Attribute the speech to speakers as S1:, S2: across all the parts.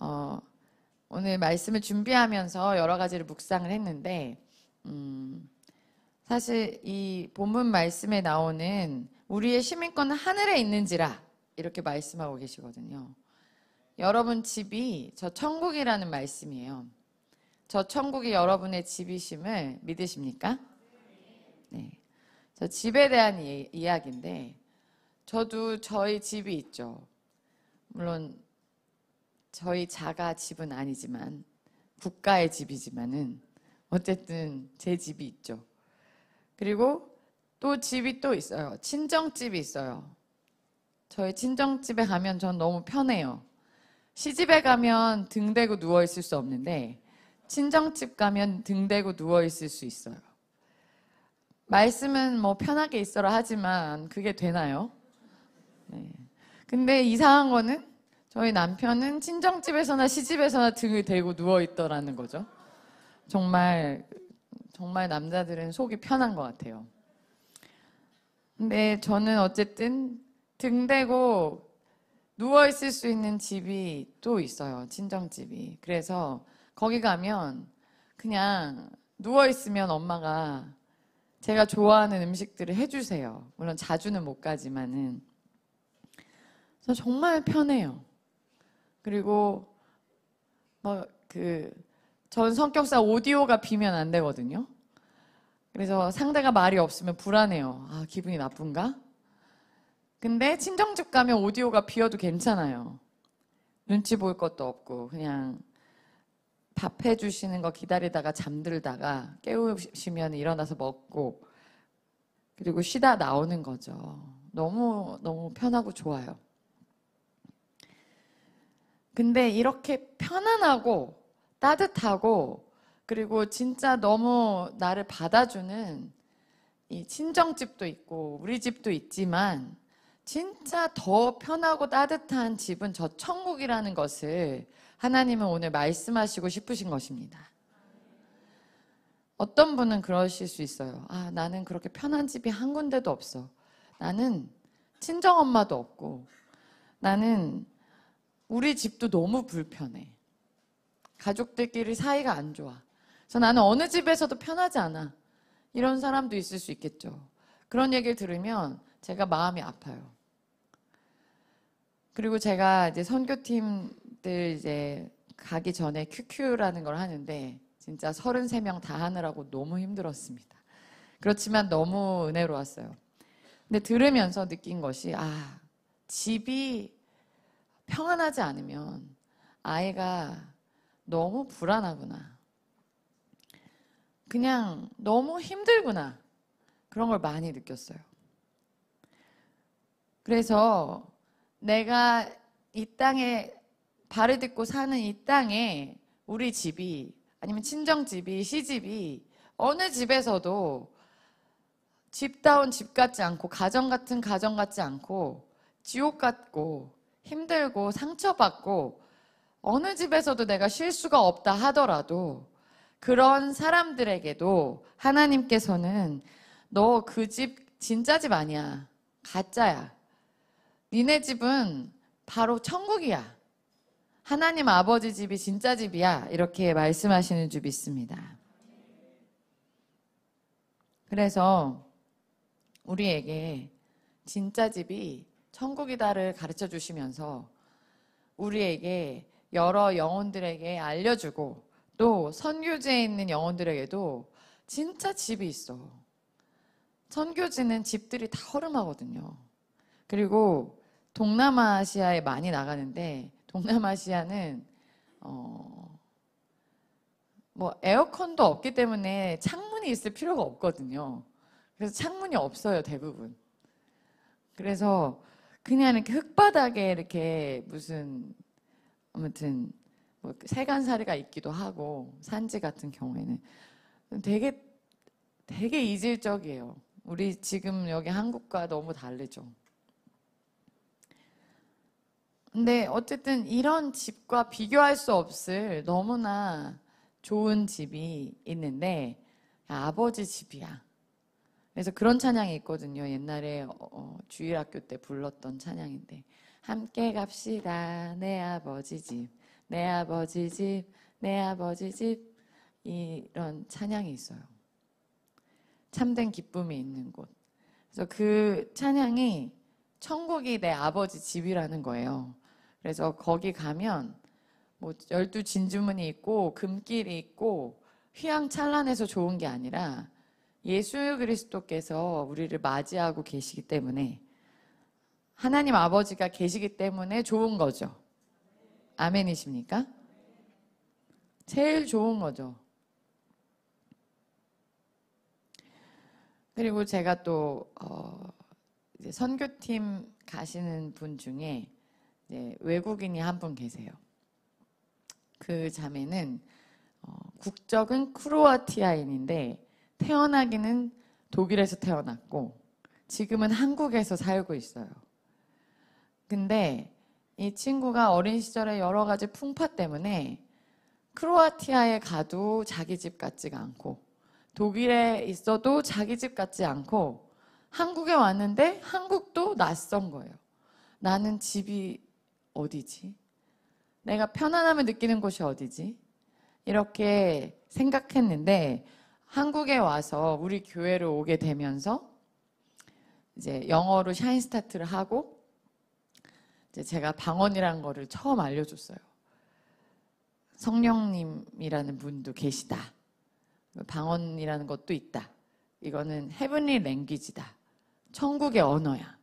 S1: 어, 오늘 말씀을 준비하면서 여러 가지를 묵상을 했는데, 음, 사실 이 본문 말씀에 나오는 우리의 시민권은 하늘에 있는지라 이렇게 말씀하고 계시거든요. 여러분 집이 저 천국이라는 말씀이에요. 저 천국이 여러분의 집이심을 믿으십니까? 네. 저 집에 대한 이, 이야기인데, 저도 저희 집이 있죠. 물론 저희 자가 집은 아니지만 국가의 집이지만은 어쨌든 제 집이 있죠. 그리고 또 집이 또 있어요. 친정집이 있어요. 저희 친정집에 가면 전 너무 편해요. 시집에 가면 등 대고 누워 있을 수 없는데 친정집 가면 등 대고 누워 있을 수 있어요. 말씀은 뭐 편하게 있어라 하지만 그게 되나요? 네. 근데 이상한 거는 저희 남편은 친정집에서나 시집에서나 등을 대고 누워있더라는 거죠. 정말, 정말 남자들은 속이 편한 것 같아요. 근데 저는 어쨌든 등 대고 누워있을 수 있는 집이 또 있어요. 친정집이. 그래서 거기 가면 그냥 누워있으면 엄마가 제가 좋아하는 음식들을 해주세요. 물론 자주는 못 가지만은. 정말 편해요. 그리고 막그전 뭐 성격상 오디오가 비면 안 되거든요. 그래서 상대가 말이 없으면 불안해요. 아, 기분이 나쁜가? 근데 친정집 가면 오디오가 비어도 괜찮아요. 눈치 볼 것도 없고 그냥 밥 해주시는 거 기다리다가 잠들다가 깨우시면 일어나서 먹고 그리고 쉬다 나오는 거죠. 너무 너무 편하고 좋아요. 근데 이렇게 편안하고 따뜻하고 그리고 진짜 너무 나를 받아주는 이 친정집도 있고 우리 집도 있지만 진짜 더 편하고 따뜻한 집은 저 천국이라는 것을 하나님은 오늘 말씀하시고 싶으신 것입니다. 어떤 분은 그러실 수 있어요. 아, 나는 그렇게 편한 집이 한 군데도 없어. 나는 친정엄마도 없고, 나는 우리 집도 너무 불편해. 가족들끼리 사이가 안 좋아. 그래서 나는 어느 집에서도 편하지 않아. 이런 사람도 있을 수 있겠죠. 그런 얘기를 들으면 제가 마음이 아파요. 그리고 제가 이제 선교팀들 이제 가기 전에 QQ라는 걸 하는데 진짜 33명 다 하느라고 너무 힘들었습니다. 그렇지만 너무 은혜로웠어요. 근데 들으면서 느낀 것이 아, 집이 평안하지 않으면 아이가 너무 불안하구나. 그냥 너무 힘들구나. 그런 걸 많이 느꼈어요. 그래서 내가 이 땅에 발을 딛고 사는 이 땅에 우리 집이 아니면 친정집이 시집이 어느 집에서도 집다운 집 같지 않고 가정 같은 가정 같지 않고 지옥 같고 힘들고 상처받고 어느 집에서도 내가 쉴 수가 없다 하더라도 그런 사람들에게도 하나님께서는 너 그 집 진짜 집 아니야. 가짜야. 니네 집은 바로 천국이야. 하나님 아버지 집이 진짜 집이야. 이렇게 말씀하시는 줄 믿습니다. 그래서 우리에게 진짜 집이 천국이다를 가르쳐 주시면서 우리에게 여러 영혼들에게 알려주고 또 선교지에 있는 영혼들에게도 진짜 집이 있어. 선교지는 집들이 다 허름하거든요. 그리고 동남아시아에 많이 나가는데 동남아시아는 어뭐 에어컨도 없기 때문에 창문이 있을 필요가 없거든요. 그래서 창문이 없어요 대부분. 그래서 그냥 이렇게 흙바닥에 이렇게 무슨 아무튼 뭐 세간살이가 있기도 하고 산지 같은 경우에는 되게 되게 이질적이에요. 우리 지금 여기 한국과 너무 다르죠. 근데 어쨌든 이런 집과 비교할 수 없을 너무나 좋은 집이 있는데 아버지 집이야. 그래서 그런 찬양이 있거든요. 옛날에 어, 어, 주일학교 때 불렀던 찬양인데 함께 갑시다 내 아버지 집, 내 아버지 집, 내 아버지 집 이런 찬양이 있어요. 참된 기쁨이 있는 곳. 그래서 그 찬양이 천국이 내 아버지 집이라는 거예요. 그래서 거기 가면 뭐 열두 진주문이 있고 금길이 있고 휘황찬란해서 좋은 게 아니라 예수 그리스도께서 우리를 맞이하고 계시기 때문에 하나님 아버지가 계시기 때문에 좋은 거죠. 아멘이십니까? 제일 좋은 거죠. 그리고 제가 또 어, 선교팀 가시는 분 중에 외국인이 한 분 계세요. 그 자매는 어, 국적은 크로아티아인인데 태어나기는 독일에서 태어났고 지금은 한국에서 살고 있어요. 근데 이 친구가 어린 시절에 여러 가지 풍파 때문에 크로아티아에 가도 자기 집 같지가 않고 독일에 있어도 자기 집 같지 않고 한국에 왔는데 한국도 낯선 거예요. 나는 집이 어디지? 내가 편안함을 느끼는 곳이 어디지? 이렇게 생각했는데 한국에 와서 우리 교회를 오게 되면서 이제 영어로 샤인 스타트를 하고 이제 제가 방언이라는 거를 처음 알려줬어요. 성령님이라는 분도 계시다. 방언이라는 것도 있다. 이거는 헤븐리 랭귀지다. 천국의 언어야.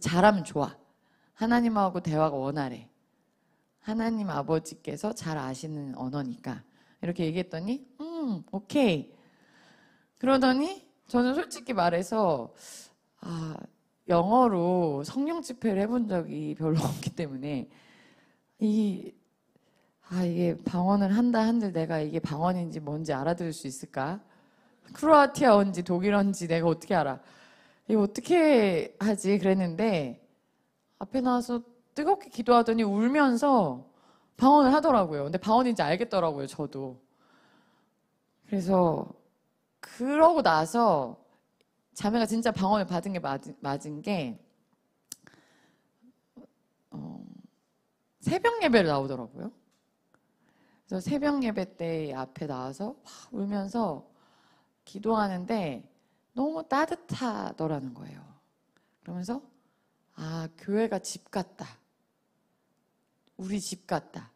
S1: 잘하면 좋아. 하나님하고 대화가 원활해. 하나님 아버지께서 잘 아시는 언어니까. 이렇게 얘기했더니, 음, 오케이. 그러더니 저는 솔직히 말해서 아, 영어로 성령 집회를 해본 적이 별로 없기 때문에 이 아, 이게 방언을 한다 한들 내가 이게 방언인지 뭔지 알아들을 수 있을까? 크로아티아언지 독일언지 내가 어떻게 알아? 이거 어떻게 하지? 그랬는데 앞에 나와서 뜨겁게 기도하더니 울면서 방언을 하더라고요. 근데 방언인지 알겠더라고요, 저도. 그래서 그러고 나서 자매가 진짜 방언을 받은 게 맞, 맞은 게 어, 새벽 예배를 나오더라고요. 그래서 새벽 예배 때 앞에 나와서 막 울면서 기도하는데 너무 따뜻하더라는 거예요. 그러면서 아 교회가 집 같다. 우리 집 같다.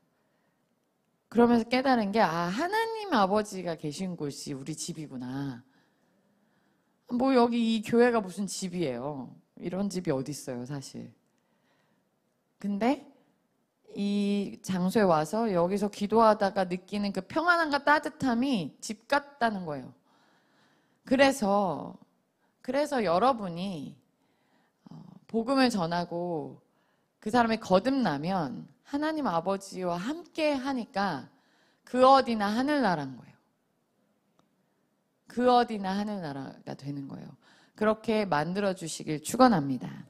S1: 그러면서 깨달은 게, 아, 하나님 아버지가 계신 곳이 우리 집이구나. 뭐 여기 이 교회가 무슨 집이에요. 이런 집이 어딨어요 사실. 근데 이 장소에 와서 여기서 기도하다가 느끼는 그 평안함과 따뜻함이 집 같다는 거예요. 그래서 그래서 여러분이 어, 복음을 전하고 그 사람이 거듭나면 하나님 아버지와 함께 하니까 그 어디나 하늘나라인 거예요. 그 어디나 하늘나라가 되는 거예요. 그렇게 만들어 주시길 축원합니다.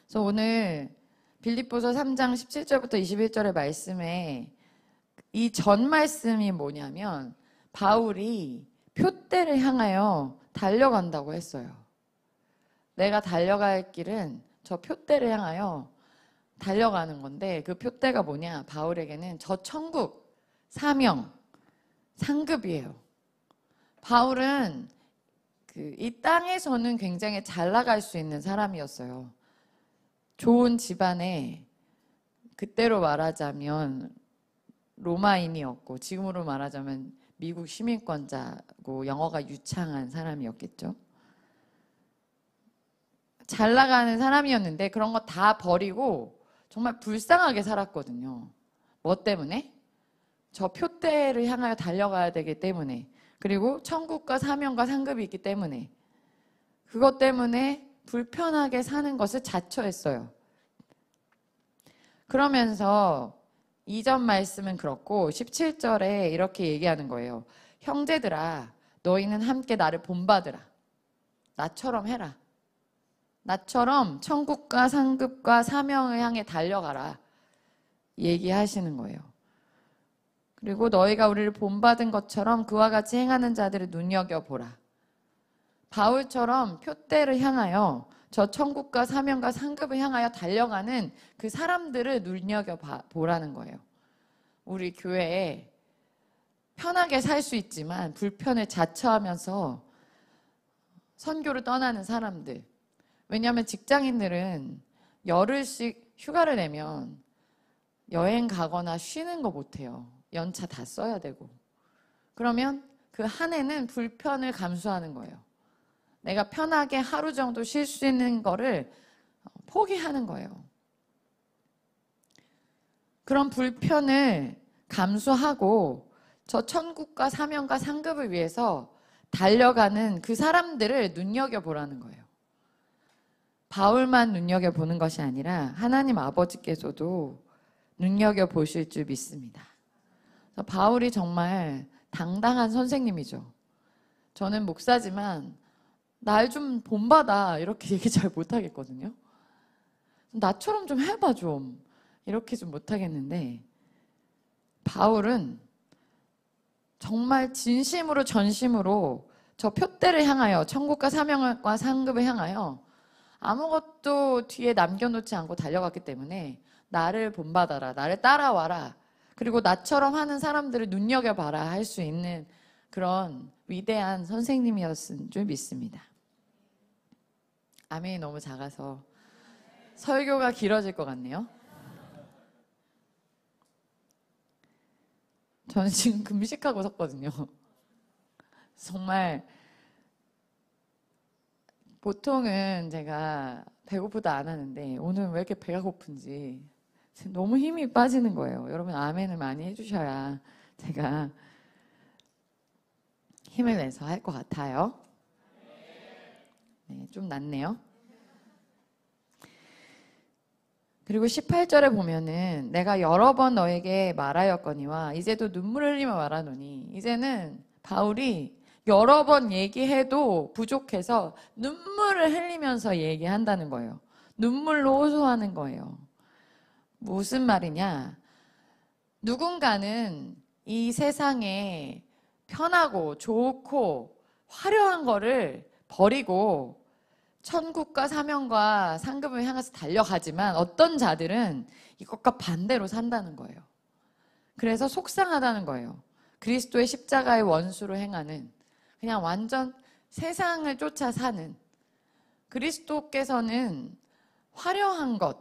S1: 그래서 오늘 빌립보서 3장 17절부터 21절의 말씀에 이 전 말씀이 뭐냐면 바울이 표대를 향하여 달려간다고 했어요. 내가 달려갈 길은 저 표대를 향하여 달려가는 건데 그 표대가 뭐냐 바울에게는 저 천국 사명 상급이에요. 바울은 그 이 땅에서는 굉장히 잘 나갈 수 있는 사람이었어요. 좋은 집안에 그때로 말하자면 로마인이었고 지금으로 말하자면 미국 시민권자고 영어가 유창한 사람이었겠죠. 잘 나가는 사람이었는데 그런 거 다 버리고 정말 불쌍하게 살았거든요. 뭐 때문에? 저 표대를 향하여 달려가야 되기 때문에 그리고 천국과 사명과 상급이 있기 때문에 그것 때문에 불편하게 사는 것을 자처했어요. 그러면서 이전 말씀은 그렇고 17절에 이렇게 얘기하는 거예요. 형제들아 너희는 함께 나를 본받으라. 나처럼 해라. 나처럼 천국과 상급과 사명을 향해 달려가라. 얘기하시는 거예요. 그리고 너희가 우리를 본받은 것처럼 그와 같이 행하는 자들을 눈여겨보라. 바울처럼 표대를 향하여 저 천국과 사명과 상급을 향하여 달려가는 그 사람들을 눈여겨보라는 거예요. 우리 교회에 편하게 살 수 있지만 불편을 자처하면서 선교를 떠나는 사람들, 왜냐하면 직장인들은 열흘씩 휴가를 내면 여행 가거나 쉬는 거 못해요. 연차 다 써야 되고. 그러면 그 한 해는 불편을 감수하는 거예요. 내가 편하게 하루 정도 쉴 수 있는 거를 포기하는 거예요. 그런 불편을 감수하고 저 천국과 사명과 상급을 위해서 달려가는 그 사람들을 눈여겨보라는 거예요. 바울만 눈여겨보는 것이 아니라 하나님 아버지께서도 눈여겨보실 줄 믿습니다. 바울이 정말 당당한 선생님이죠. 저는 목사지만 날 좀 본받아 이렇게 얘기 잘 못하겠거든요. 나처럼 좀 해봐 좀 이렇게 좀 못하겠는데 바울은 정말 진심으로 전심으로 저 표대를 향하여 천국과 사명과 상급을 향하여 아무것도 뒤에 남겨놓지 않고 달려갔기 때문에 나를 본받아라, 나를 따라와라. 그리고 나처럼 하는 사람들을 눈여겨봐라 할 수 있는 그런 위대한 선생님이었은 줄 믿습니다. 아멘이 너무 작아서 설교가 길어질 것 같네요. 저는 지금 금식하고 섰거든요. 정말 보통은 제가 배고프다 안 하는데 오늘 왜 이렇게 배가 고픈지 너무 힘이 빠지는 거예요. 여러분 아멘을 많이 해주셔야 제가 힘을 내서 할 것 같아요. 네, 좀 낫네요. 그리고 18절에 보면은 내가 여러 번 너에게 말하였거니와 이제도 눈물을 흘리며 말하노니 이제는 바울이 여러 번 얘기해도 부족해서 눈물을 흘리면서 얘기한다는 거예요. 눈물로 호소하는 거예요. 무슨 말이냐? 누군가는 이 세상에 편하고 좋고 화려한 거를 버리고 천국과 사명과 상급을 향해서 달려가지만 어떤 자들은 이것과 반대로 산다는 거예요. 그래서 속상하다는 거예요. 그리스도의 십자가의 원수로 행하는 그냥 완전 세상을 쫓아 사는 그리스도께서는 화려한 것,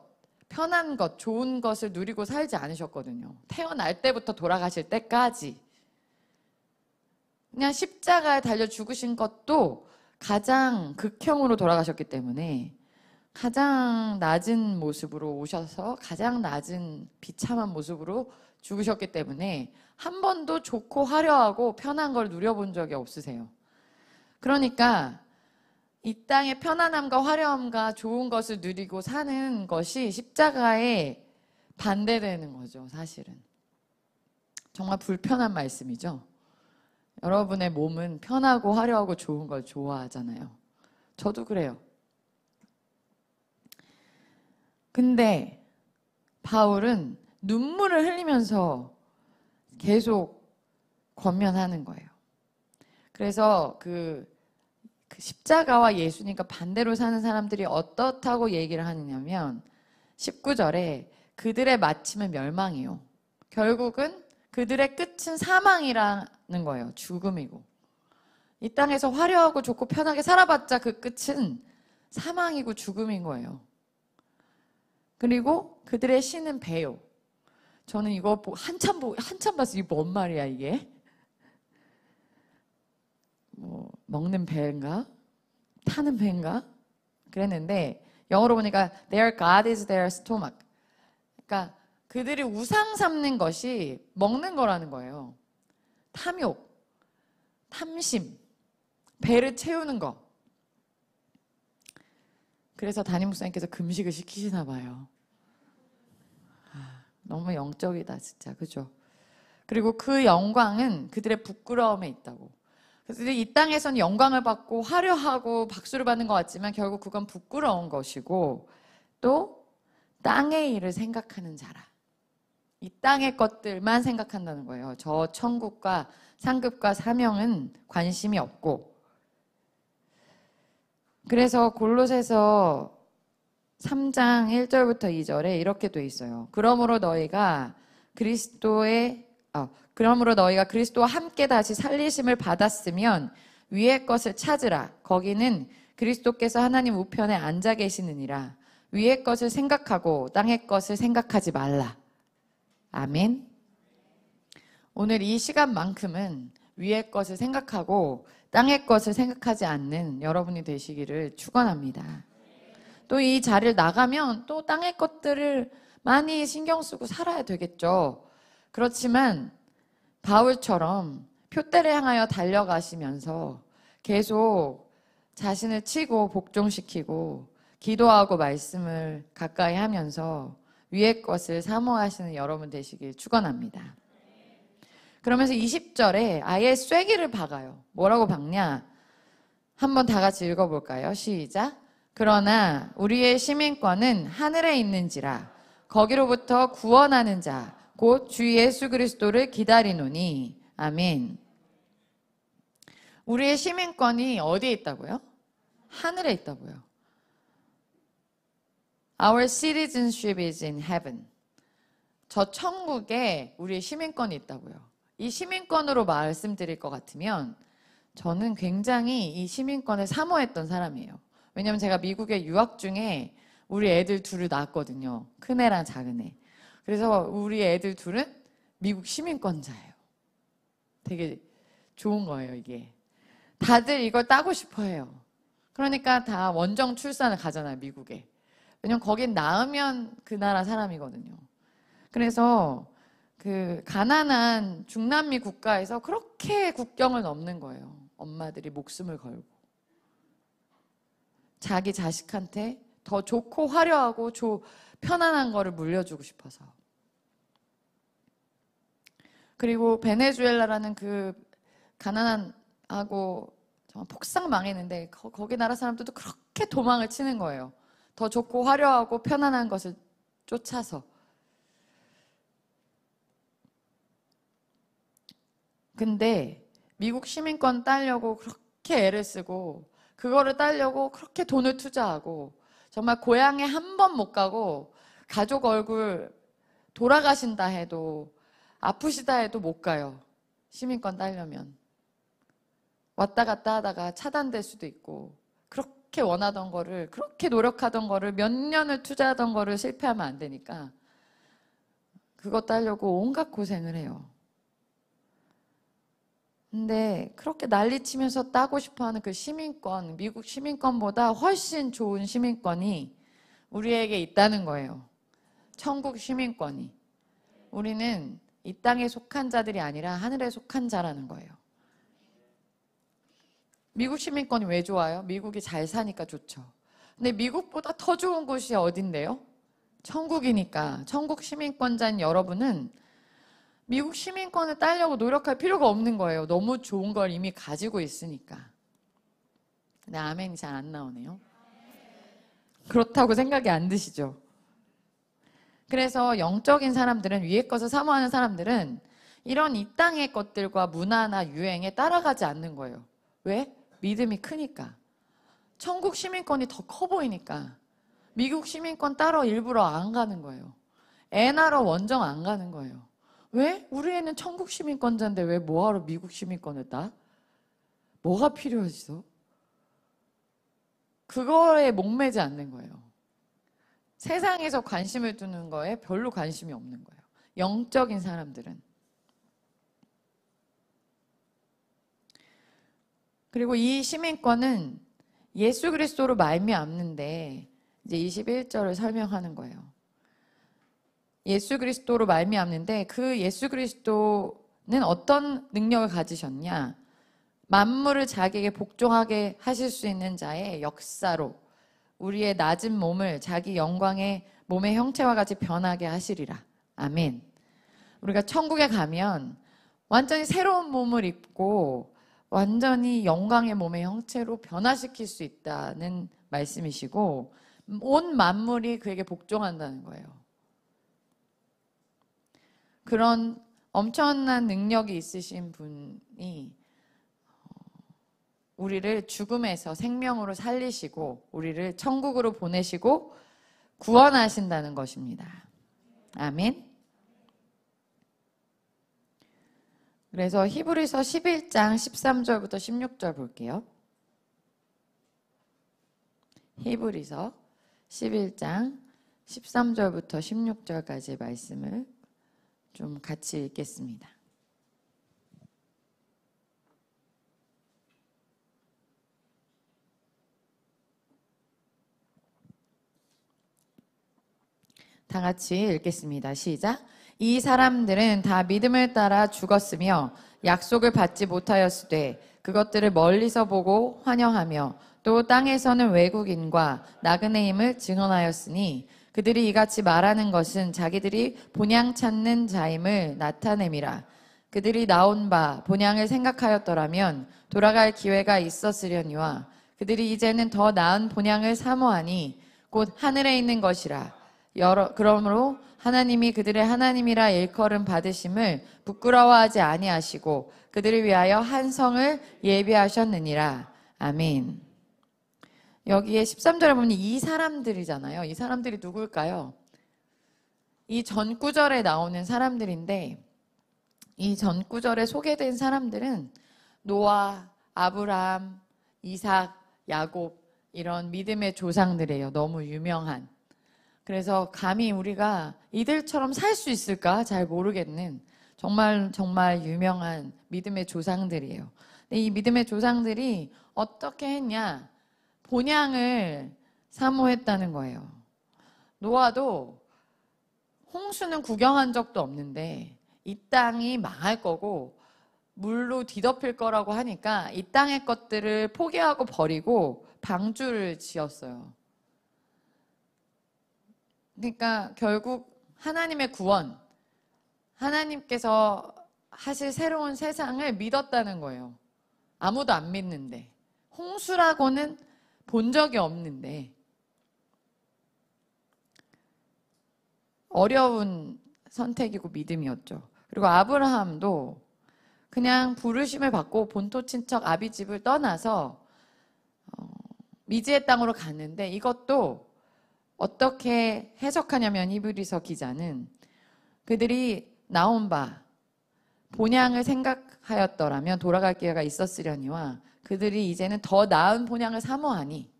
S1: 편한 것, 좋은 것을 누리고 살지 않으셨거든요. 태어날 때부터 돌아가실 때까지. 그냥 십자가에 달려 죽으신 것도 가장 극형으로 돌아가셨기 때문에 가장 낮은 모습으로 오셔서 가장 낮은 비참한 모습으로 죽으셨기 때문에 한 번도 좋고 화려하고 편한 걸 누려본 적이 없으세요. 그러니까 이 땅의 편안함과 화려함과 좋은 것을 누리고 사는 것이 십자가에 반대되는 거죠, 사실은. 정말 불편한 말씀이죠. 여러분의 몸은 편하고 화려하고 좋은 걸 좋아하잖아요. 저도 그래요. 근데 바울은 눈물을 흘리면서 계속 권면하는 거예요. 그래서 그, 그 십자가와 예수니까 반대로 사는 사람들이 어떻다고 얘기를 하느냐면 19절에 그들의 마침은 멸망이요. 결국은 그들의 끝은 사망이라는 거예요. 죽음이고. 이 땅에서 화려하고 좋고 편하게 살아봤자 그 끝은 사망이고 죽음인 거예요. 그리고 그들의 신은 배요. 저는 이거 뭐 한참 보 한참 봤어요. 이게 뭔 말이야 이게? 뭐 먹는 배인가? 타는 배인가? 그랬는데 영어로 보니까 their god is their stomach. 그러니까 그들이 우상 삼는 것이 먹는 거라는 거예요. 탐욕, 탐심, 배를 채우는 거. 그래서 담임 목사님께서 금식을 시키시나 봐요. 너무 영적이다 진짜 그죠? 그리고 그 영광은 그들의 부끄러움에 있다고. 그래서 이땅에서는 영광을 받고 화려하고 박수를 받는 것 같지만 결국 그건 부끄러운 것이고 또 땅의 일을 생각하는 자라. 이 땅의 것들만 생각한다는 거예요. 저 천국과 상급과 사명은 관심이 없고. 그래서 골로새서 3장 1절부터 2절에 이렇게 돼 있어요. 그러므로 너희가 그리스도의 어, 그러므로 너희가 그리스도와 함께 다시 살리심을 받았으면 위의 것을 찾으라. 거기는 그리스도께서 하나님 우편에 앉아 계시느니라. 위의 것을 생각하고 땅의 것을 생각하지 말라. 아멘. 오늘 이 시간만큼은 위의 것을 생각하고 땅의 것을 생각하지 않는 여러분이 되시기를 축원합니다. 또이 자리를 나가면 또 땅의 것들을 많이 신경 쓰고 살아야 되겠죠. 그렇지만 바울처럼 표대를 향하여 달려가시면서 계속 자신을 치고 복종시키고 기도하고 말씀을 가까이 하면서 위의 것을 사모하시는 여러분 되시길 축원합니다. 그러면서 20절에 아예 쐐기를 박아요. 뭐라고 박냐? 한번 다 같이 읽어볼까요? 시작. 그러나 우리의 시민권은 하늘에 있는지라 거기로부터 구원하는 자, 곧 주 예수 그리스도를 기다리노니. 아멘. 우리의 시민권이 어디에 있다고요? 하늘에 있다고요. Our citizenship is in heaven. 저 천국에 우리의 시민권이 있다고요. 이 시민권으로 말씀드릴 것 같으면 저는 굉장히 이 시민권을 사모했던 사람이에요. 왜냐면 제가 미국에 유학 중에 우리 애들 둘을 낳았거든요. 큰 애랑 작은 애. 그래서 우리 애들 둘은 미국 시민권자예요. 되게 좋은 거예요, 이게. 다들 이걸 따고 싶어 해요. 그러니까 다 원정 출산을 가잖아요, 미국에. 왜냐면 거긴 낳으면 그 나라 사람이거든요. 그래서 그 가난한 중남미 국가에서 그렇게 국경을 넘는 거예요. 엄마들이 목숨을 걸고. 자기 자식한테 더 좋고 화려하고 조, 편안한 거를 물려주고 싶어서. 그리고 베네수엘라라는 그 가난한 하고 정말 폭삭 망했는데 거, 기 나라 사람들도 그렇게 도망을 치는 거예요. 더 좋고 화려하고 편안한 것을 쫓아서. 근데 미국 시민권 따려고 그렇게 애를 쓰고 그거를 따려고 그렇게 돈을 투자하고 정말 고향에 한 번 못 가고 가족 얼굴 돌아가신다 해도 아프시다 해도 못 가요. 시민권 따려면. 왔다 갔다 하다가 차단될 수도 있고 그렇게 원하던 거를 그렇게 노력하던 거를 몇 년을 투자하던 거를 실패하면 안 되니까 그것 따려고 온갖 고생을 해요. 근데 그렇게 난리치면서 따고 싶어하는 그 시민권, 미국 시민권보다 훨씬 좋은 시민권이 우리에게 있다는 거예요. 천국 시민권이. 우리는 이 땅에 속한 자들이 아니라 하늘에 속한 자라는 거예요. 미국 시민권이 왜 좋아요? 미국이 잘 사니까 좋죠. 근데 미국보다 더 좋은 곳이 어딘데요? 천국이니까. 천국 시민권자인 여러분은 미국 시민권을 따려고 노력할 필요가 없는 거예요. 너무 좋은 걸 이미 가지고 있으니까. 근데 아멘이 잘 안 나오네요. 그렇다고 생각이 안 드시죠? 그래서 영적인 사람들은 위에 것을 사모하는 사람들은 이런 이 땅의 것들과 문화나 유행에 따라가지 않는 거예요. 왜? 믿음이 크니까. 천국 시민권이 더 커 보이니까. 미국 시민권 따러 일부러 안 가는 거예요. 애나로 원정 안 가는 거예요. 왜? 우리 애는 천국 시민권자인데 왜 뭐하러 미국 시민권을 따? 뭐가 필요하지서? 그거에 목매지 않는 거예요. 세상에서 관심을 두는 거에 별로 관심이 없는 거예요. 영적인 사람들은. 그리고 이 시민권은 예수 그리스도로 말미암는데 이제 21절을 설명하는 거예요. 예수 그리스도로 말미암는데 그 예수 그리스도는 어떤 능력을 가지셨냐? 만물을 자기에게 복종하게 하실 수 있는 자의 역사로 우리의 낮은 몸을 자기 영광의 몸의 형체와 같이 변하게 하시리라. 아멘. 우리가 천국에 가면 완전히 새로운 몸을 입고 완전히 영광의 몸의 형체로 변화시킬 수 있다는 말씀이시고 온 만물이 그에게 복종한다는 거예요. 그런 엄청난 능력이 있으신 분이 어, 우리를 죽음에서 생명으로 살리시고 우리를 천국으로 보내시고 구원하신다는 것입니다. 아멘. 그래서 히브리서 11장 13절부터 16절 볼게요. 히브리서 11장 13절부터 16절까지 말씀을 좀 같이 읽겠습니다. 다 같이 읽겠습니다. 시작. 이 사람들은 다 믿음을 따라 죽었으며 약속을 받지 못하였으되 그것들을 멀리서 보고 환영하며 또 땅에서는 외국인과 나그네임을 증언하였으니 그들이 이같이 말하는 것은 자기들이 본향 찾는 자임을 나타냄이라. 그들이 나온 바 본향을 생각하였더라면 돌아갈 기회가 있었으려니와 그들이 이제는 더 나은 본향을 사모하니 곧 하늘에 있는 것이라. 여러, 그러므로 하나님이 그들의 하나님이라 일컬음 받으심을 부끄러워하지 아니하시고 그들을 위하여 한 성을 예비하셨느니라. 아멘. 여기에 13절에 보면 이 사람들이잖아요. 이 사람들이 누굴까요? 이 전구절에 나오는 사람들인데 이 전구절에 소개된 사람들은 노아, 아브라함, 이삭, 야곱 이런 믿음의 조상들이에요. 너무 유명한. 그래서 감히 우리가 이들처럼 살 수 있을까 잘 모르겠는 정말 정말 유명한 믿음의 조상들이에요. 이 믿음의 조상들이 어떻게 했냐? 본향을 사모했다는 거예요. 노아도 홍수는 구경한 적도 없는데 이 땅이 망할 거고 물로 뒤덮일 거라고 하니까 이 땅의 것들을 포기하고 버리고 방주를 지었어요. 그러니까 결국 하나님의 구원, 하나님께서 하실 새로운 세상을 믿었다는 거예요. 아무도 안 믿는데. 홍수라고는 본 적이 없는데 어려운 선택이고 믿음이었죠. 그리고 아브라함도 그냥 부르심을 받고 본토 친척 아비 집을 떠나서 어, 미지의 땅으로 갔는데 이것도 어떻게 해석하냐면 히브리서 기자는 그들이 나온 바 본향을 생각하였더라면 돌아갈 기회가 있었으려니와 그들이 이제는 더 나은 본향을 사모하니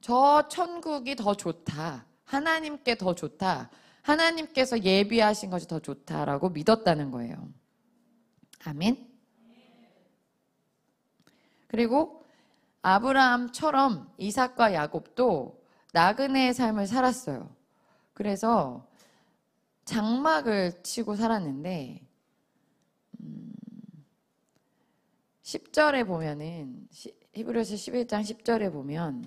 S1: 저 천국이 더 좋다. 하나님께 더 좋다. 하나님께서 예비하신 것이 더 좋다라고 믿었다는 거예요. 아멘. 그리고 아브라함처럼 이삭과 야곱도 나그네의 삶을 살았어요. 그래서 장막을 치고 살았는데 10절에 보면은 히브리서 11장 10절에 보면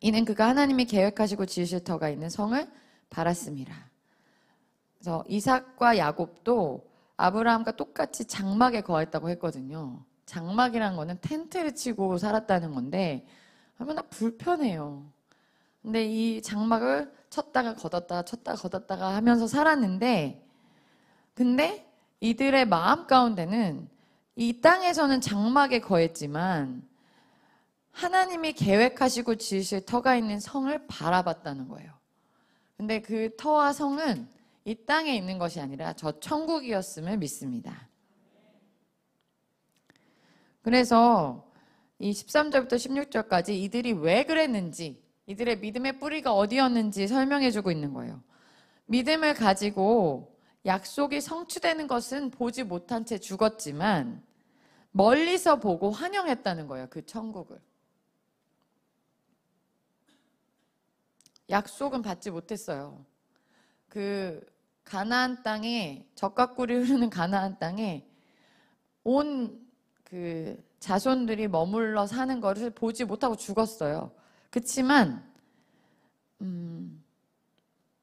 S1: 이는 그가 하나님이 계획하시고 지으실 터가 있는 성을 바랐습니다. 그래서 이삭과 야곱도 아브라함과 똑같이 장막에 거했다고 했거든요. 장막이란 거는 텐트를 치고 살았다는 건데 얼마나 불편해요. 근데 이 장막을 쳤다가 걷었다가 쳤다가 걷었다가 하면서 살았는데 근데 이들의 마음 가운데는 이 땅에서는 장막에 거했지만 하나님이 계획하시고 지으실 터가 있는 성을 바라봤다는 거예요. 근데 그 터와 성은 이 땅에 있는 것이 아니라 저 천국이었음을 믿습니다. 그래서 이 13절부터 16절까지 이들이 왜 그랬는지, 이들의 믿음의 뿌리가 어디였는지 설명해 주고 있는 거예요. 믿음을 가지고 약속이 성취되는 것은 보지 못한 채 죽었지만 멀리서 보고 환영했다는 거예요. 그 천국을. 약속은 받지 못했어요. 그 가나안 땅에 젖가구리 흐르는 가나안 땅에 온 그 자손들이 머물러 사는 것을 보지 못하고 죽었어요. 그렇지만 음,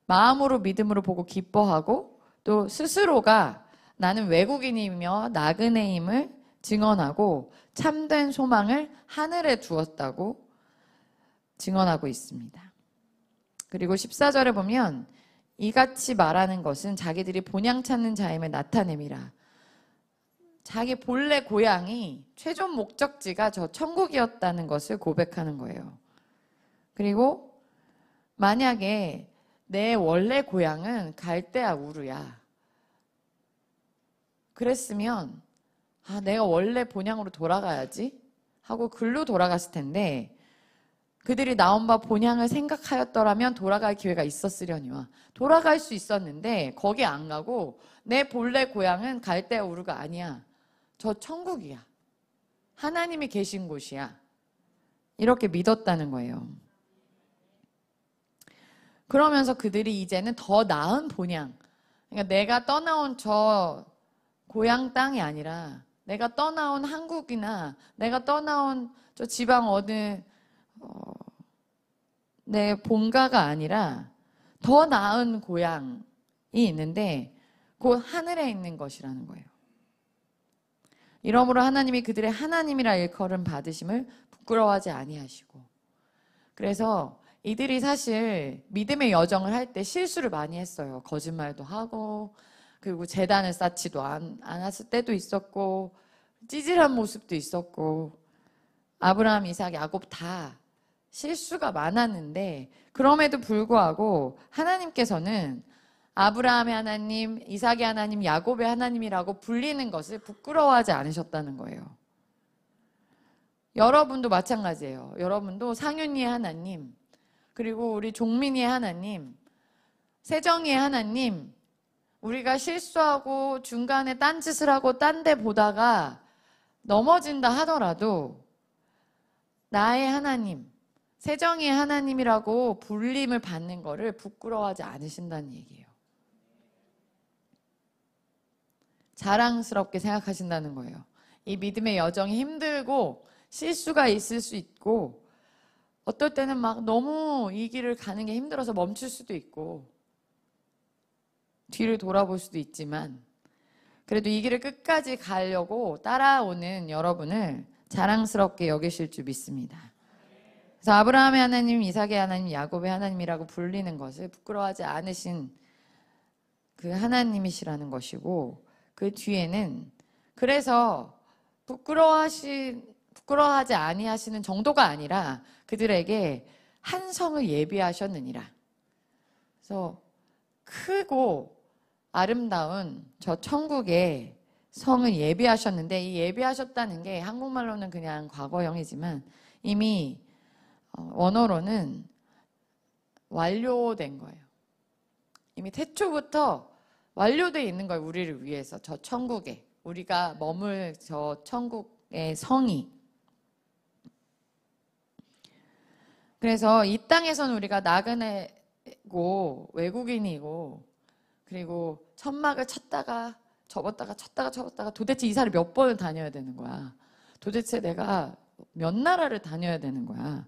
S1: 마음으로 믿음으로 보고 기뻐하고 또 스스로가 나는 외국인이며 나그네임을 증언하고 참된 소망을 하늘에 두었다고 증언하고 있습니다. 그리고 14절에 보면 이같이 말하는 것은 자기들이 본향 찾는 자임을 나타냄이라. 자기 본래 고향이 최종 목적지가 저 천국이었다는 것을 고백하는 거예요. 그리고 만약에 내 원래 고향은 갈대아 우르야. 그랬으면 아, 내가 원래 본향으로 돌아가야지 하고 글로 돌아갔을 텐데 그들이 나온 바 본향을 생각하였더라면 돌아갈 기회가 있었으려니와 돌아갈 수 있었는데 거기 안 가고 내 본래 고향은 갈대아 우르가 아니야. 저 천국이야. 하나님이 계신 곳이야. 이렇게 믿었다는 거예요. 그러면서 그들이 이제는 더 나은 본향. 그러니까 내가 떠나온 저 고향 땅이 아니라 내가 떠나온 한국이나 내가 떠나온 저 지방 어느 어, 내 본가가 아니라 더 나은 고향이 있는데 곧 하늘에 있는 것이라는 거예요. 이러므로 하나님이 그들의 하나님이라 일컬음 받으심을 부끄러워하지 아니하시고 그래서 이들이 사실 믿음의 여정을 할 때 실수를 많이 했어요. 거짓말도 하고, 그리고 재단을 쌓지도 않았을 때도 있었고, 찌질한 모습도 있었고, 아브라함, 이삭, 야곱 다 실수가 많았는데, 그럼에도 불구하고 하나님께서는 아브라함의 하나님, 이삭의 하나님, 야곱의 하나님이라고 불리는 것을 부끄러워하지 않으셨다는 거예요. 여러분도 마찬가지예요. 여러분도 상윤이의 하나님, 그리고 우리 종민이의 하나님, 세정이의 하나님, 우리가 실수하고 중간에 딴짓을 하고 딴 데 보다가 넘어진다 하더라도 나의 하나님, 세정의 하나님이라고 불림을 받는 거를 부끄러워하지 않으신다는 얘기예요. 자랑스럽게 생각하신다는 거예요. 이 믿음의 여정이 힘들고 실수가 있을 수 있고 어떨 때는 막 너무 이 길을 가는 게 힘들어서 멈출 수도 있고 뒤를 돌아볼 수도 있지만 그래도 이 길을 끝까지 가려고 따라오는 여러분을 자랑스럽게 여기실 줄 믿습니다. 그래서 아브라함의 하나님, 이삭의 하나님, 야곱의 하나님이라고 불리는 것을 부끄러워하지 않으신 그 하나님이시라는 것이고 그 뒤에는 그래서 부끄러워하시 부끄러워하지 아니하시는 정도가 아니라 그들에게 한 성을 예비하셨느니라. 그래서 크고 아름다운 저 천국에 성을 예비하셨는데 이 예비하셨다는 게 한국말로는 그냥 과거형이지만 이미 원어로는 어, 완료된 거예요. 이미 태초부터 완료되어 있는 거예요. 우리를 위해서 저 천국에 우리가 머물 저 천국의 성이 그래서 이땅에선 우리가 나그네고 외국인이고 그리고 천막을 쳤다가 접었다가 쳤다가 접었다가 도대체 이사를 몇 번을 다녀야 되는 거야. 도대체 내가 몇 나라를 다녀야 되는 거야.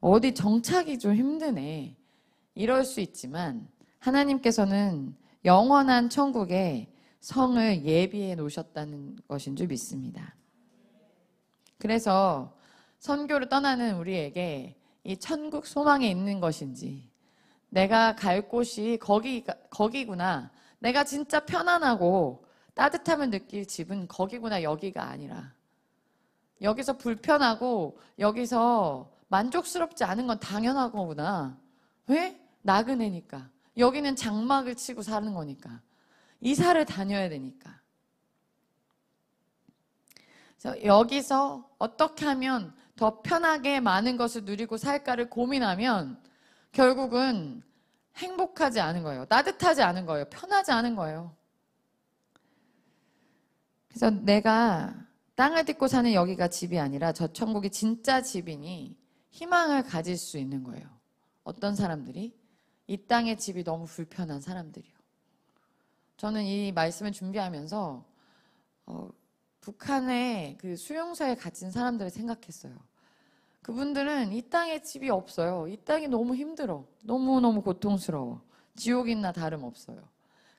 S1: 어디 정착이 좀 힘드네. 이럴 수 있지만 하나님께서는 영원한 천국에 성을 예비해 놓으셨다는 것인 줄 믿습니다. 그래서 선교를 떠나는 우리에게 이 천국 소망에 있는 것인지 내가 갈 곳이 거기 거기구나. 내가 진짜 편안하고 따뜻함을 느낄 집은 거기구나 여기가 아니라 여기서 불편하고 여기서 만족스럽지 않은 건 당연한 거구나. 왜? 나그네니까. 여기는 장막을 치고 사는 거니까. 이사를 다녀야 되니까. 그래서 여기서 어떻게 하면 더 편하게 많은 것을 누리고 살까를 고민하면 결국은 행복하지 않은 거예요. 따뜻하지 않은 거예요. 편하지 않은 거예요. 그래서 내가 땅을 딛고 사는 여기가 집이 아니라 저 천국이 진짜 집이니 희망을 가질 수 있는 거예요. 어떤 사람들이? 이 땅의 집이 너무 불편한 사람들이요. 저는 이 말씀을 준비하면서 어, 북한의 그 수용소에 갇힌 사람들을 생각했어요. 그분들은 이 땅에 집이 없어요. 이 땅이 너무 힘들어. 너무너무 고통스러워. 지옥이나 다름없어요.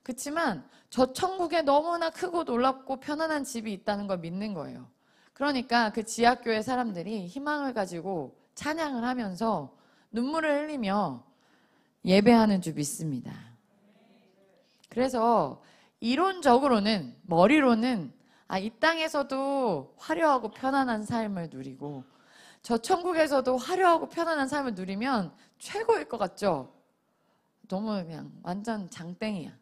S1: 그렇지만 저 천국에 너무나 크고 놀랍고 편안한 집이 있다는 걸 믿는 거예요. 그러니까 그 지하교회 사람들이 희망을 가지고 찬양을 하면서 눈물을 흘리며 예배하는 줄 믿습니다. 그래서 이론적으로는 머리로는 아, 이 땅에서도 화려하고 편안한 삶을 누리고 저 천국에서도 화려하고 편안한 삶을 누리면 최고일 것 같죠? 너무 그냥 완전 장땡이야.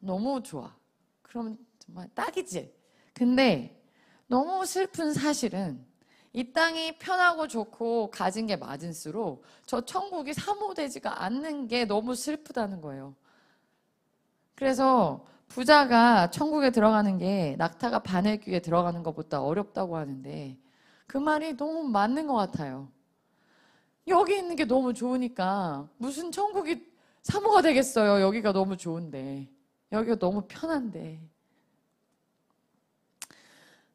S1: 너무 좋아. 그러 정말 딱이지. 근데 너무 슬픈 사실은 이 땅이 편하고 좋고 가진 게 맞을수록 저 천국이 사모되지가 않는 게 너무 슬프다는 거예요. 그래서 부자가 천국에 들어가는 게 낙타가 바늘 귀에 들어가는 것보다 어렵다고 하는데 그 말이 너무 맞는 것 같아요. 여기 있는 게 너무 좋으니까 무슨 천국이 사모가 되겠어요. 여기가 너무 좋은데. 여기가 너무 편한데.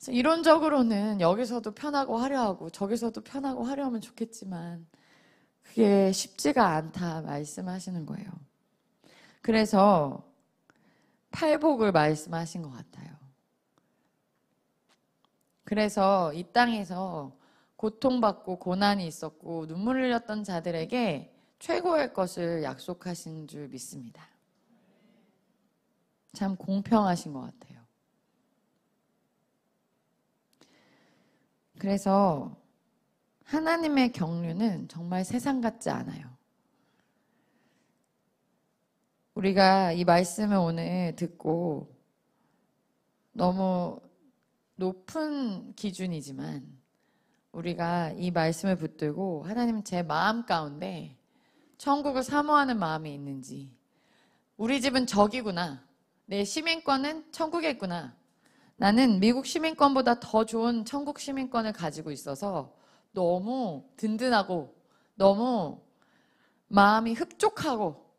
S1: 이론적으로는 여기서도 편하고 화려하고 저기서도 편하고 화려하면 좋겠지만 그게 쉽지가 않다 말씀하시는 거예요. 그래서 팔복을 말씀하신 것 같아요. 그래서 이 땅에서 고통받고 고난이 있었고 눈물을 흘렸던 자들에게 최고의 것을 약속하신 줄 믿습니다. 참 공평하신 것 같아요. 그래서 하나님의 경륜은 정말 세상 같지 않아요. 우리가 이 말씀을 오늘 듣고 너무 높은 기준이지만 우리가 이 말씀을 붙들고 하나님 제 마음 가운데 천국을 사모하는 마음이 있는지 우리 집은 적이구나 내 시민권은 천국에 있구나 나는 미국 시민권보다 더 좋은 천국 시민권을 가지고 있어서 너무 든든하고 너무 마음이 흡족하고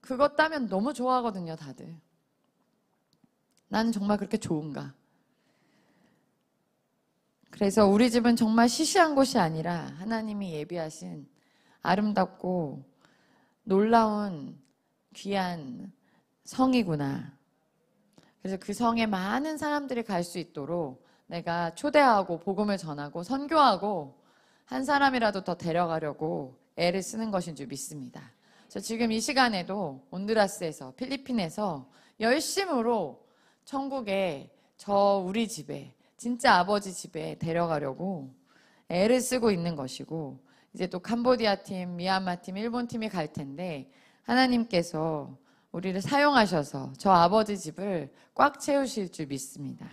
S1: 그것 따면 너무 좋아하거든요 다들 나는 정말 그렇게 좋은가 그래서 우리 집은 정말 시시한 곳이 아니라 하나님이 예비하신 아름답고 놀라운 귀한 성이구나. 그래서 그 성에 많은 사람들이 갈 수 있도록 내가 초대하고 복음을 전하고 선교하고 한 사람이라도 더 데려가려고 애를 쓰는 것인 줄 믿습니다. 저 지금 이 시간에도 온드라스에서 필리핀에서 열심으로 천국에 저 우리 집에 진짜 아버지 집에 데려가려고 애를 쓰고 있는 것이고 이제 또 캄보디아 팀, 미얀마 팀, 일본 팀이 갈 텐데 하나님께서 우리를 사용하셔서 저 아버지 집을 꽉 채우실 줄 믿습니다.